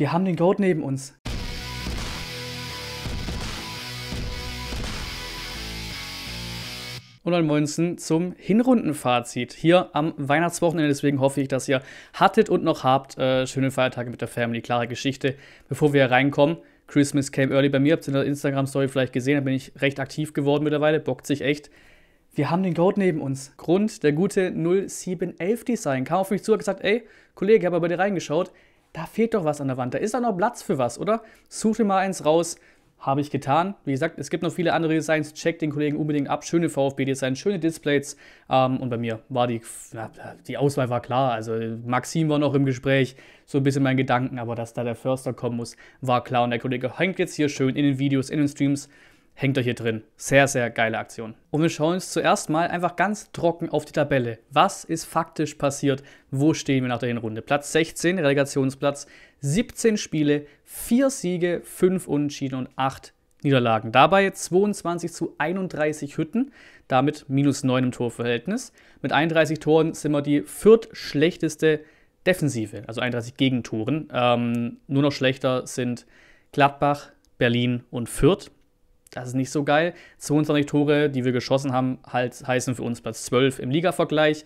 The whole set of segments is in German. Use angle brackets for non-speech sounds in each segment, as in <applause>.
Wir haben den Goat neben uns. Und dann Moinsen zum Hinrundenfazit hier am Weihnachtswochenende. Deswegen hoffe ich, dass ihr hattet und noch habt äh, schöne Feiertage mit der Family. Klare Geschichte. Bevor wir reinkommen, Christmas came early bei mir. Habt ihr in der Instagram-Story vielleicht gesehen, da bin ich recht aktiv geworden mittlerweile. Bockt sich echt. Wir haben den Goat neben uns. Grund, der gute 0711 Design kam auf mich zu und hat gesagt, ey, Kollege, ich habe bei dir reingeschaut da fehlt doch was an der Wand, da ist doch noch Platz für was, oder? Suche mal eins raus, habe ich getan. Wie gesagt, es gibt noch viele andere Designs, check den Kollegen unbedingt ab. Schöne VfB-Designs, schöne Displays ähm, und bei mir war die, na, die Auswahl war klar. Also Maxim war noch im Gespräch, so ein bisschen mein Gedanken, aber dass da der Förster kommen muss, war klar und der Kollege hängt jetzt hier schön in den Videos, in den Streams hängt er hier drin. Sehr, sehr geile Aktion. Und wir schauen uns zuerst mal einfach ganz trocken auf die Tabelle. Was ist faktisch passiert? Wo stehen wir nach der Hinrunde? Platz 16, Relegationsplatz, 17 Spiele, 4 Siege, 5 Unentschieden und 8 Niederlagen. Dabei 22 zu 31 Hütten, damit minus 9 im Torverhältnis. Mit 31 Toren sind wir die viertschlechteste Defensive, also 31 Gegentoren. Ähm, nur noch schlechter sind Gladbach, Berlin und Fürth das ist nicht so geil. 22 Tore, die wir geschossen haben, halt heißen für uns Platz 12 im Liga-Vergleich.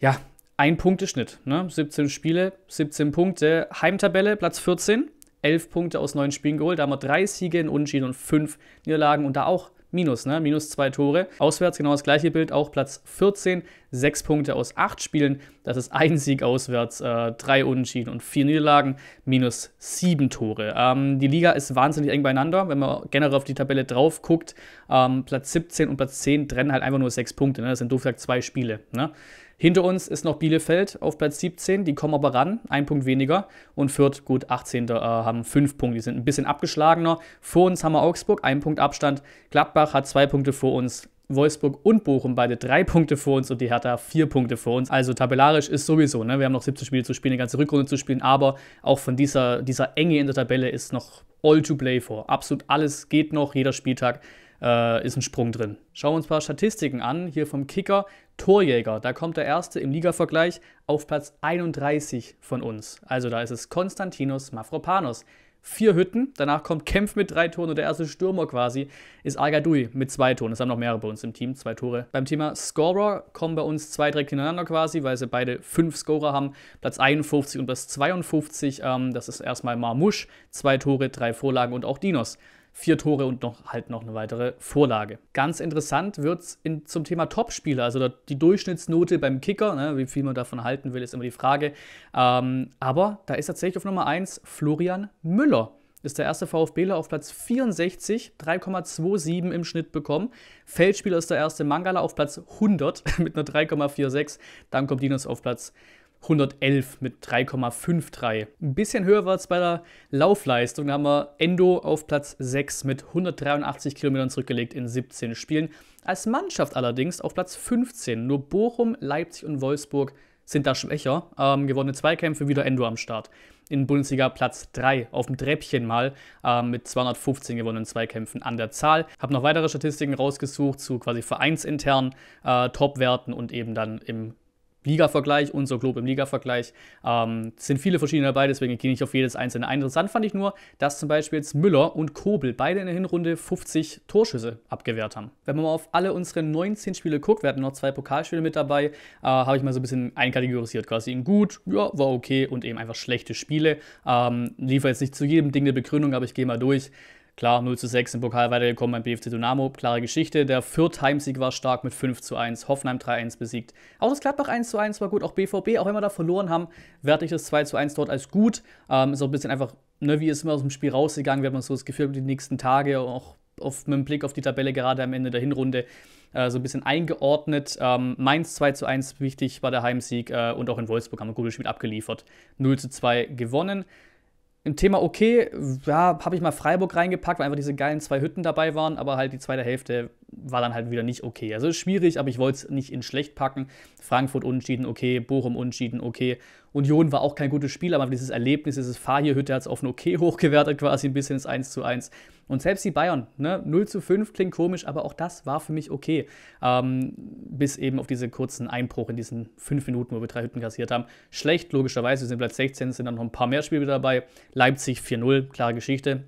Ja, ein Punkteschnitt. Ne? 17 Spiele, 17 Punkte. Heimtabelle, Platz 14. 11 Punkte aus 9 Spielen geholt. Da haben wir 3 Siege in Unentschieden und 5 Niederlagen und da auch Minus, ne? Minus 2 Tore. Auswärts genau das gleiche Bild, auch Platz 14 sechs Punkte aus acht Spielen. Das ist ein Sieg auswärts, äh, drei Unentschieden und vier Niederlagen, minus sieben Tore. Ähm, die Liga ist wahnsinnig eng beieinander. Wenn man generell auf die Tabelle drauf guckt, ähm, Platz 17 und Platz 10 trennen halt einfach nur sechs Punkte. Ne? Das sind doof gesagt zwei Spiele. Ne? Hinter uns ist noch Bielefeld auf Platz 17, die kommen aber ran, ein Punkt weniger. Und Fürth, gut 18. Äh, haben fünf Punkte, die sind ein bisschen abgeschlagener. Vor uns haben wir Augsburg, ein Punkt Abstand. Gladbach hat zwei Punkte vor uns, Wolfsburg und Bochum beide drei Punkte vor uns und die Hertha vier Punkte vor uns. Also tabellarisch ist sowieso, ne? wir haben noch 17 Spiele zu spielen, eine ganze Rückrunde zu spielen, aber auch von dieser, dieser Enge in der Tabelle ist noch all to play for. Absolut alles geht noch, jeder Spieltag äh, ist ein Sprung drin. Schauen wir uns ein paar Statistiken an, hier vom Kicker. Torjäger, da kommt der erste im Ligavergleich auf Platz 31 von uns. Also da ist es Konstantinos Mafropanos vier Hütten. Danach kommt Kempf mit drei Toren und der erste Stürmer quasi ist Al-Gadoui mit zwei Toren. Es haben noch mehrere bei uns im Team, zwei Tore. Beim Thema Scorer kommen bei uns zwei direkt hintereinander quasi, weil sie beide fünf Scorer haben. Platz 51 und Platz 52, ähm, das ist erstmal Marmusch, zwei Tore, drei Vorlagen und auch Dinos vier Tore und noch halt noch eine weitere Vorlage. Ganz interessant wird es in, zum Thema Topspieler, also die Durchschnittsnote beim Kicker, ne, wie viel man davon halten will, ist immer die Frage. Ähm, aber da ist tatsächlich auf Nummer 1 Florian Müller ist der erste VfBler auf Platz 64, 3,27 im Schnitt bekommen. Feldspieler ist der erste Mangala auf Platz 100 <laughs> mit einer 3,46. Dann kommt Dinos auf Platz 111 mit 3,53. Ein bisschen höher war es bei der Laufleistung. Da haben wir Endo auf Platz 6 mit 183 Kilometern zurückgelegt in 17 Spielen. Als Mannschaft allerdings auf Platz 15. Nur Bochum, Leipzig und Wolfsburg sind da schwächer. Ähm, gewonnene Zweikämpfe, wieder Endo am Start. In Bundesliga Platz 3 auf dem Treppchen mal äh, mit 215 gewonnenen Zweikämpfen an der Zahl. Habe noch weitere Statistiken rausgesucht zu quasi vereinsinternen äh, Topwerten und eben dann im Liga-Vergleich, unser Club im Liga-Vergleich. Ähm, sind viele verschiedene dabei, deswegen gehe ich auf jedes einzelne ein. Interessant fand ich nur, dass zum Beispiel jetzt Müller und Kobel beide in der Hinrunde 50 Torschüsse abgewehrt haben. Wenn man mal auf alle unsere 19 Spiele guckt, wir hatten noch zwei Pokalspiele mit dabei, äh, habe ich mal so ein bisschen einkategorisiert quasi in gut, ja, war okay und eben einfach schlechte Spiele. Ähm, liefere jetzt nicht zu jedem Ding eine Begründung, aber ich gehe mal durch. Klar, 0 zu 6 im Pokal weitergekommen beim BFC Dynamo, klare Geschichte. Der Fürth-Heimsieg war stark mit 5 zu 1, Hoffenheim 3-1 besiegt. Auch das Gladbach 1 zu 1 war gut, auch BVB, auch wenn wir da verloren haben, werte ich das 2 zu 1 dort als gut. Ähm, auch ein bisschen einfach, ne, wie ist man aus dem Spiel rausgegangen, wie hat man so das Gefühl, die nächsten Tage, auch auf, mit dem Blick auf die Tabelle gerade am Ende der Hinrunde, äh, so ein bisschen eingeordnet. Ähm, Mainz 2 zu 1, wichtig war der Heimsieg äh, und auch in Wolfsburg haben wir ein gutes Spiel abgeliefert. 0 zu 2 gewonnen. Im Thema okay, ja, habe ich mal Freiburg reingepackt, weil einfach diese geilen zwei Hütten dabei waren, aber halt die zweite Hälfte war dann halt wieder nicht okay. Also schwierig, aber ich wollte es nicht in schlecht packen. Frankfurt unentschieden, okay. Bochum unentschieden, okay. Union war auch kein gutes Spiel, aber dieses Erlebnis, dieses Fahrhierhütte hat es auf ein okay <laughs> hochgewertet, quasi ein bisschen ins 1 zu 1. Und selbst die Bayern, ne, 0 zu 5 klingt komisch, aber auch das war für mich okay. Ähm, bis eben auf diesen kurzen Einbruch in diesen 5 Minuten, wo wir drei Hütten kassiert haben. Schlecht, logischerweise, wir sind Platz 16, sind dann noch ein paar mehr Spiele dabei. Leipzig 4-0, klare Geschichte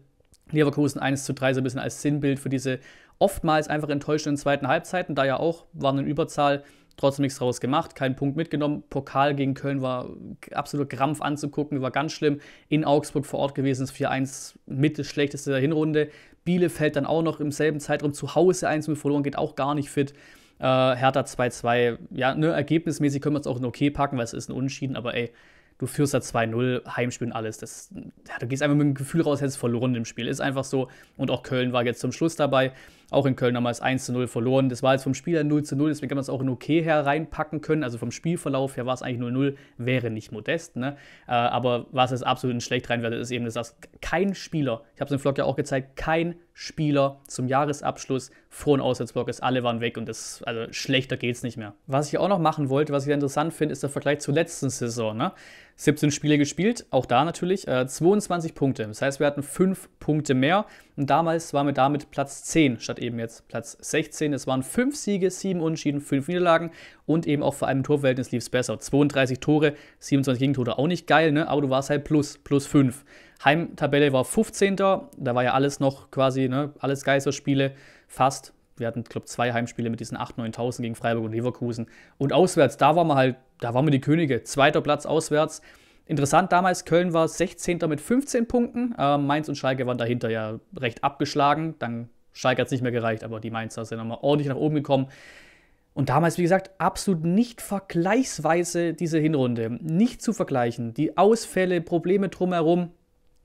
Leverkusen 1 zu 3 so ein bisschen als Sinnbild für diese oftmals einfach enttäuschenden zweiten Halbzeiten, da ja auch waren in Überzahl trotzdem nichts draus gemacht, keinen Punkt mitgenommen. Pokal gegen Köln war absolut Krampf anzugucken, war ganz schlimm. In Augsburg vor Ort gewesen, das 4-1 mit das schlechteste der Hinrunde. Bielefeld dann auch noch im selben Zeitraum zu Hause 1-0 verloren, geht auch gar nicht fit. Äh, Hertha 2-2, ja, ne, ergebnismäßig können wir es auch in okay packen, weil es ist ein Unentschieden, aber ey, du führst da 2-0, Heimspiel und alles. Das, ja, du gehst einfach mit dem Gefühl raus, hättest verloren im Spiel. Ist einfach so. Und auch Köln war jetzt zum Schluss dabei. Auch in Köln damals 1-0 verloren. Das war jetzt vom Spieler 0-0, deswegen kann man es auch in okay her reinpacken können. Also vom Spielverlauf her war es eigentlich 0-0, wäre nicht modest. Ne? Äh, aber was es absolut schlecht reinwertet, ist eben, dass kein Spieler, ich habe es im Vlog ja auch gezeigt, kein Spieler zum Jahresabschluss vor- und Auswärtsblock ist, alle waren weg und das, also schlechter geht's nicht mehr. Was ich auch noch machen wollte, was ich interessant finde, ist der Vergleich zur letzten Saison. Ne? 17 Spiele gespielt, auch da natürlich äh, 22 Punkte. Das heißt, wir hatten 5 Punkte mehr und damals waren wir damit Platz 10 statt eben jetzt Platz 16. Es waren 5 Siege, 7 Unentschieden, 5 Niederlagen und eben auch vor allem Torverhältnis lief es besser. 32 Tore, 27 Gegentore, auch nicht geil, ne? aber du warst halt plus, plus 5. Heimtabelle war 15. Da war ja alles noch quasi, ne? alles Geisterspiele, fast wir hatten, glaube ich, zwei Heimspiele mit diesen 8.000, 9.000 gegen Freiburg und Leverkusen. Und auswärts, da waren wir halt, da waren wir die Könige. Zweiter Platz auswärts. Interessant, damals Köln war 16. mit 15 Punkten. Äh, Mainz und Schalke waren dahinter ja recht abgeschlagen. Dann Schalke hat es nicht mehr gereicht, aber die Mainzer sind nochmal ordentlich nach oben gekommen. Und damals, wie gesagt, absolut nicht vergleichsweise diese Hinrunde. Nicht zu vergleichen. Die Ausfälle, Probleme drumherum,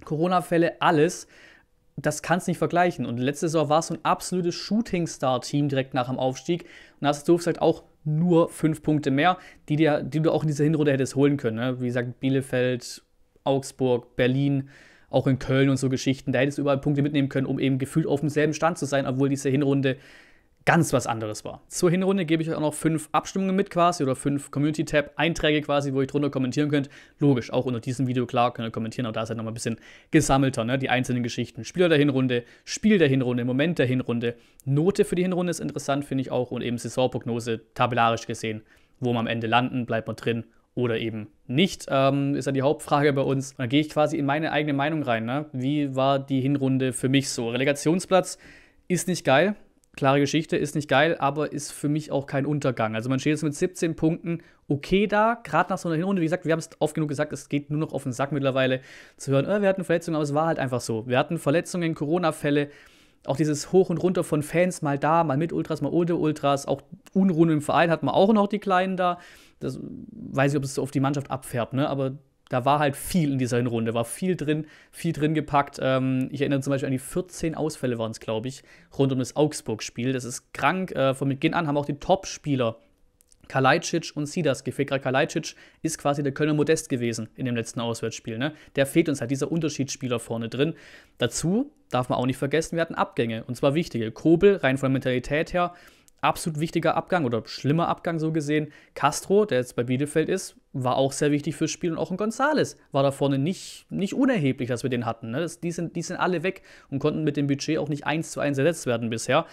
Corona-Fälle, alles das kannst du nicht vergleichen. Und letzte Saison war es so ein absolutes Shooting-Star-Team direkt nach dem Aufstieg. Und da hast du halt auch nur fünf Punkte mehr, die, dir, die du auch in dieser Hinrunde hättest holen können. Ne? Wie gesagt, Bielefeld, Augsburg, Berlin, auch in Köln und so Geschichten. Da hättest du überall Punkte mitnehmen können, um eben gefühlt auf demselben Stand zu sein, obwohl diese Hinrunde ganz was anderes war. Zur Hinrunde gebe ich euch auch noch fünf Abstimmungen mit quasi oder fünf Community-Tab-Einträge quasi, wo ihr drunter kommentieren könnt. Logisch, auch unter diesem Video, klar, könnt ihr kommentieren, aber da ist halt nochmal ein bisschen gesammelter, ne? die einzelnen Geschichten. Spieler der Hinrunde, Spiel der Hinrunde, Moment der Hinrunde, Note für die Hinrunde ist interessant, finde ich auch und eben Saisonprognose, tabellarisch gesehen, wo wir am Ende landen, bleibt man drin oder eben nicht, ähm, ist ja die Hauptfrage bei uns. Und dann gehe ich quasi in meine eigene Meinung rein. Ne? Wie war die Hinrunde für mich so? Relegationsplatz ist nicht geil, klare Geschichte, ist nicht geil, aber ist für mich auch kein Untergang. Also man steht jetzt mit 17 Punkten okay da, gerade nach so einer Hinrunde. Wie gesagt, wir haben es oft genug gesagt, es geht nur noch auf den Sack mittlerweile zu hören, oh, wir hatten Verletzungen, aber es war halt einfach so. Wir hatten Verletzungen, Corona-Fälle, auch dieses Hoch und Runter von Fans, mal da, mal mit Ultras, mal ohne Ultras, auch Unruhen im Verein hatten wir auch noch die Kleinen da. Das weiß ich, ob es auf die Mannschaft abfärbt, ne? aber da war halt viel in dieser Hinrunde, war viel drin, viel drin gepackt. Ähm, ich erinnere zum Beispiel an die 14 Ausfälle waren es, glaube ich, rund um das Augsburg-Spiel. Das ist krank. Äh, von Beginn an haben auch die Top-Spieler Kalajdzic und Sidas gefehlt. Gerade Kalajdzic ist quasi der Kölner Modest gewesen in dem letzten Auswärtsspiel. Ne? Der fehlt uns halt, dieser Unterschiedsspieler vorne drin. Dazu darf man auch nicht vergessen, wir hatten Abgänge, und zwar wichtige. Kobel, rein von der Mentalität her, absolut wichtiger Abgang oder schlimmer Abgang so gesehen. Castro, der jetzt bei Bielefeld ist, war auch sehr wichtig fürs Spiel und auch ein Gonzales war da vorne nicht, nicht unerheblich, dass wir den hatten. Ne? Das, die, sind, die sind alle weg und konnten mit dem Budget auch nicht eins zu eins ersetzt werden bisher.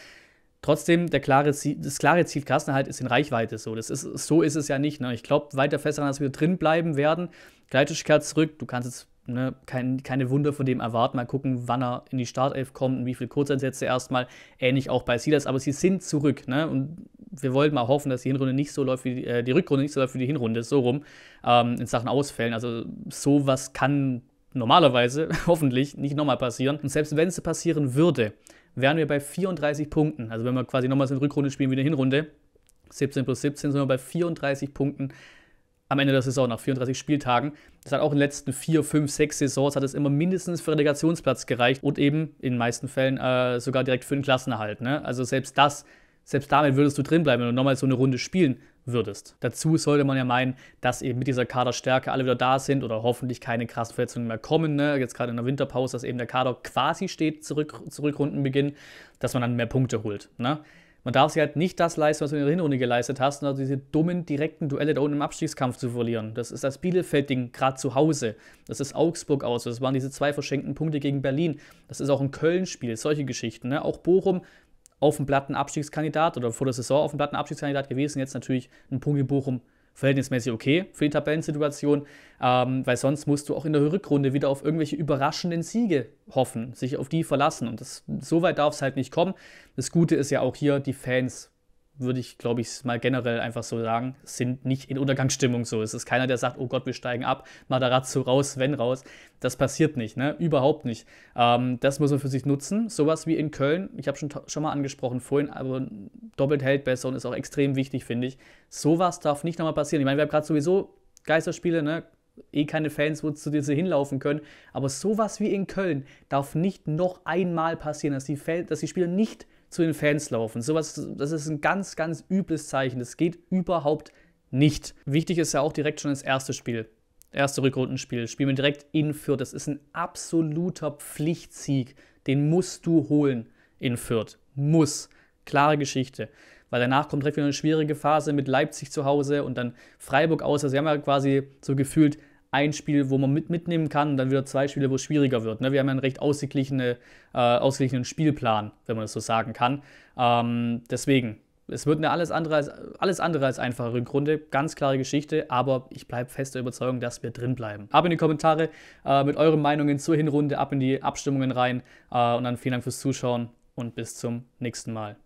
Trotzdem, der klare Ziel, das klare Ziel Klassenerhalt ist in Reichweite so. Das ist, so ist es ja nicht. Ne? Ich glaube weiter fest daran, dass wir drin bleiben werden. Gleitigkeit zurück, du kannst jetzt ne, kein, keine Wunder von dem erwarten. Mal gucken, wann er in die Startelf kommt und wie viele Kurzeinsätze erstmal. Ähnlich auch bei Silas, aber sie sind zurück. Ne? Und wir wollten mal hoffen, dass die Hinrunde nicht so läuft wie die, äh, die Rückrunde nicht so läuft wie die Hinrunde, so rum, ähm, in Sachen Ausfällen. Also sowas kann normalerweise, <laughs> hoffentlich, nicht nochmal passieren. Und selbst wenn es passieren würde, wären wir bei 34 Punkten. Also wenn wir quasi nochmal so eine Rückrunde spielen wie eine Hinrunde, 17 plus 17 sind wir bei 34 Punkten am Ende der Saison, nach 34 Spieltagen. Das hat auch in den letzten vier, fünf, sechs Saisons hat es immer mindestens für Relegationsplatz gereicht und eben in den meisten Fällen äh, sogar direkt für den Klassenerhalt. Ne? Also selbst das, selbst damit würdest du drinbleiben, wenn du nochmal so eine Runde spielen würdest. Dazu sollte man ja meinen, dass eben mit dieser Kaderstärke alle wieder da sind oder hoffentlich keine krassen Verletzungen mehr kommen. Ne? Jetzt gerade in der Winterpause, dass eben der Kader quasi steht zurück, zurück dass man dann mehr Punkte holt. Ne? Man darf sich halt nicht das leisten, was du in der Hinrunde geleistet hast, also diese dummen, direkten Duelle da unten im Abstiegskampf zu verlieren. Das ist das Bielefeld-Ding gerade zu Hause. Das ist Augsburg aus. Das waren diese zwei verschenkten Punkte gegen Berlin. Das ist auch ein Köln-Spiel. Solche Geschichten. Ne? Auch Bochum auf dem Platten Abstiegskandidat oder vor der Saison auf dem Platten Abstiegskandidat gewesen. Jetzt natürlich ein Punkt in Bochum verhältnismäßig okay für die Tabellensituation, ähm, weil sonst musst du auch in der Rückrunde wieder auf irgendwelche überraschenden Siege hoffen, sich auf die verlassen. Und das, so weit darf es halt nicht kommen. Das Gute ist ja auch hier, die Fans würde ich, glaube ich, mal generell einfach so sagen, sind nicht in Untergangsstimmung so. Es ist keiner, der sagt, oh Gott, wir steigen ab, Matarazzo raus, wenn raus. Das passiert nicht, ne? Überhaupt nicht. Ähm, das muss man für sich nutzen. Sowas wie in Köln, ich habe schon, schon mal angesprochen vorhin, aber doppelt hält besser und ist auch extrem wichtig, finde ich. Sowas darf nicht nochmal passieren. Ich meine, wir haben gerade sowieso Geisterspiele, ne? eh keine Fans, wo zu dir sie hinlaufen können. Aber sowas wie in Köln darf nicht noch einmal passieren, dass die, Fan, dass die Spieler nicht zu den Fans laufen. Sowas, das ist ein ganz, ganz übles Zeichen. Das geht überhaupt nicht. Wichtig ist ja auch direkt schon das erste Spiel. Erste Rückrundenspiel. Spielen wir direkt in Fürth. Das ist ein absoluter Pflichtsieg. Den musst du holen in Fürth. Muss. Klare Geschichte. Weil danach kommt direkt wieder eine schwierige Phase mit Leipzig zu Hause und dann Freiburg aus. Also wir haben ja quasi so gefühlt ein Spiel, wo man mit mitnehmen kann und dann wieder zwei Spiele, wo es schwieriger wird. Ne? Wir haben ja einen recht ausgeglichene, äh, ausgeglichenen Spielplan, wenn man das so sagen kann. Ähm, deswegen, es wird eine alles andere als, alles andere als einfache Rückrunde. Ganz klare Geschichte, aber ich bleibe fest der Überzeugung, dass wir drinbleiben. Ab in die Kommentare äh, mit euren Meinungen zur Hinrunde, ab in die Abstimmungen rein äh, und dann vielen Dank fürs Zuschauen und bis zum nächsten Mal.